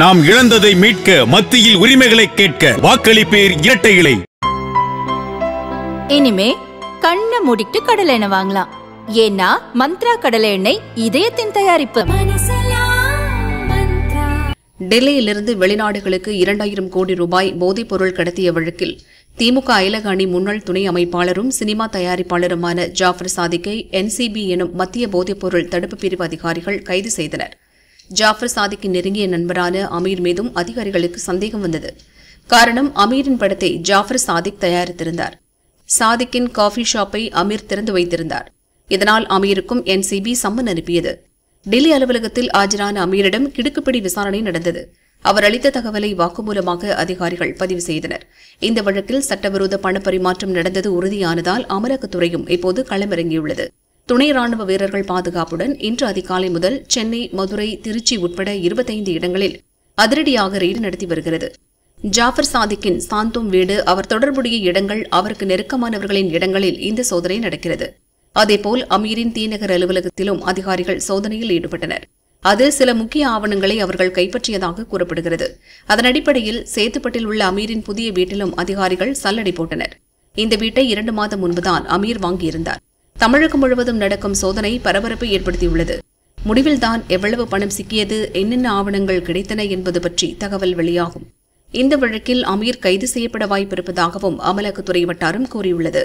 நாம் இழந்ததை மீட்க மத்தியில் உரிமைகளை கேட்க வாக்களிப்பேர் இரட்டை இலை இனிமே கண்ணை மூடிட்டு கடலை வாங்கலாம் ஏன்னா மந்த்ரா கடலை எண்ணெய் இதயத்தின் தயாரிப்பு டெல்லியிலிருந்து வெளிநாடுகளுக்கு இரண்டாயிரம் கோடி ரூபாய் போதைப் பொருள் கடத்திய வழக்கில் திமுக அயலக அணி முன்னாள் துணை அமைப்பாளரும் சினிமா தயாரிப்பாளருமான ஜாஃபர் சாதிக்கை என்சிபி எனும் மத்திய போதைப்பொருள் தடுப்பு பிரிவு அதிகாரிகள் கைது செய்தனர் ஜாஃபர் சாதிக்கு நெருங்கிய நண்பரான அமீர் மீதும் அதிகாரிகளுக்கு சந்தேகம் வந்தது காரணம் அமீரின் படத்தை ஜாஃபர் சாதிக் தயாரித்திருந்தார் சாதிக்கின் காஃபி ஷாப்பை அமீர் திறந்து வைத்திருந்தார் இதனால் அமீருக்கும் என்சிபி சம்மன் அனுப்பியது டெல்லி அலுவலகத்தில் ஆஜரான அமீரிடம் கிடுக்குப்பிடி விசாரணை நடந்தது அவர் அளித்த தகவலை வாக்குமூலமாக அதிகாரிகள் பதிவு செய்தனர் இந்த வழக்கில் சட்டவிரோத பணப்பரிமாற்றம் நடந்தது உறுதியானதால் அமலாக்கத்துறையும் இப்போது களமிறங்கியுள்ளது துணை ராணுவ வீரர்கள் பாதுகாப்புடன் இன்று அதிகாலை முதல் சென்னை மதுரை திருச்சி உட்பட இருபத்தைந்து இடங்களில் அதிரடியாக ரெய்டு நடத்தி வருகிறது ஜாஃபர் சாதிக்கின் சாந்தோம் வீடு அவர் தொடர்புடைய இடங்கள் அவருக்கு நெருக்கமானவர்களின் இடங்களில் இந்த சோதனை நடக்கிறது அதேபோல் அமீரின் தீநகர் அலுவலகத்திலும் அதிகாரிகள் சோதனையில் ஈடுபட்டனர் அது சில முக்கிய ஆவணங்களை அவர்கள் கைப்பற்றியதாக கூறப்படுகிறது அதன் அடிப்படையில் சேத்துப்பட்டில் உள்ள அமீரின் புதிய வீட்டிலும் அதிகாரிகள் சல்லடை போட்டனர் இந்த வீட்டை இரண்டு மாதம் முன்புதான் அமீர் வாங்கியிருந்தார் தமிழகம் முழுவதும் நடக்கும் சோதனை பரபரப்பை ஏற்படுத்தியுள்ளது முடிவில்தான் எவ்வளவு பணம் சிக்கியது என்னென்ன ஆவணங்கள் கிடைத்தன என்பது பற்றி தகவல் வெளியாகும் இந்த வழக்கில் அமீர் கைது செய்யப்பட வாய்ப்பிருப்பதாகவும் அமலாக்கத்துறை வட்டாரம் கூறியுள்ளது